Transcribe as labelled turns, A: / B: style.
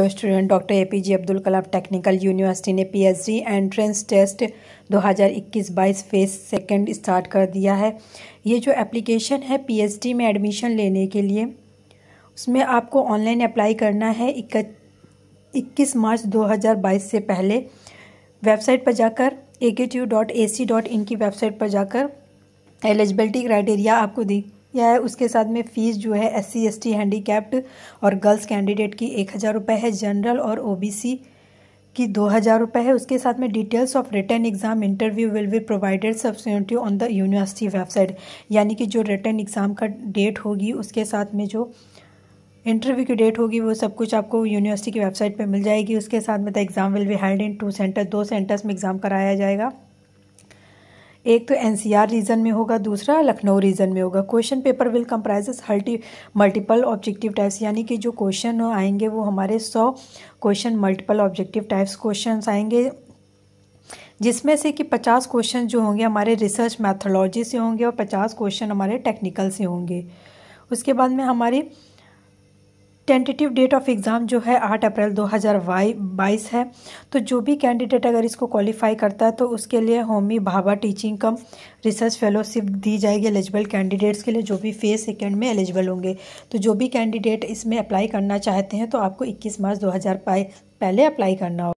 A: low student doctor A P J Abdul Kalam technical university ने PhD entrance test 2021-22 phase second start कर दिया है ये जो एप्लीकेशन है पीएचडी में एडमिशन लेने के लिए उसमें आपको ऑनलाइन अप्लाई करना है इक्कीस मार्च 2022 से पहले वेबसाइट पर जाकर ए की वेबसाइट पर जाकर एलिजिबिलिटी क्राइटेरिया आपको दी यह है उसके साथ में फ़ीस जो है S C S T handicapped और गर्ल्स कैंडिडेट की एक हज़ार रुपये है जनरल और ओ बी सी की दो हज़ार रुपये है उसके साथ में details of return exam interview will be provided substitute on the university website यानी कि जो रिटर्न एग्ज़ाम का डेट होगी उसके साथ में जो इंटरव्यू की डेट होगी वो सब कुछ आपको यूनिवर्सिटी की वेबसाइट पर मिल जाएगी उसके साथ में the exam will be held in two centre दो सेंटर्स में एग्ज़ाम कराया जाएगा एक तो आर रीजन में होगा दूसरा लखनऊ रीजन में होगा क्वेश्चन पेपर विल कम्प्राइज हल्टी मल्टीपल ऑब्जेक्टिव टाइप्स यानी कि जो क्वेश्चन आएंगे वो हमारे सौ question multiple objective types question आएंगे जिसमें से कि पचास क्वेश्चन जो होंगे हमारे रिसर्च मैथोलॉजी से होंगे और पचास क्वेश्चन हमारे टेक्निकल से होंगे उसके बाद में हमारी टेंटेटिव डेट ऑफ एग्ज़ाम जो है आठ अप्रैल दो हज़ार बाईस है तो जो भी कैंडिडेट अगर इसको क्वालिफाई करता है तो उसके लिए Homi Bhabha teaching cum research fellowship दी जाएगी एलिजिबल कैंडिडेट्स के लिए जो भी फेज सेकेंड में एलिजिबल होंगे तो जो भी कैंडिडेट इसमें अप्लाई करना चाहते हैं तो आपको इक्कीस मार्च दो हज़ार पहले अप्लाई करना होगा